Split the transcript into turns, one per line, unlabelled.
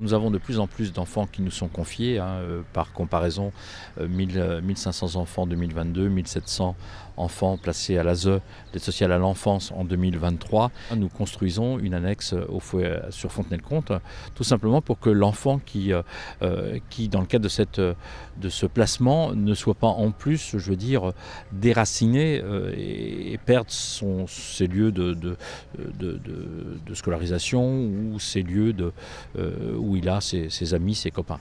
Nous avons de plus en plus d'enfants qui nous sont confiés. Hein, euh, par comparaison, 1500 euh, euh, enfants en 2022, 1700 enfants placés à l'ASE, l'aide sociale à l'enfance en 2023. Nous construisons une annexe sur Fontenay-le-Comte, tout simplement pour que l'enfant qui, qui, dans le cadre de, ce placement, ne soit pas en plus, je veux dire, déraciné perdre son, ses lieux de, de, scolarisation ou ses lieux de, euh, où il a ses amis, ses copains.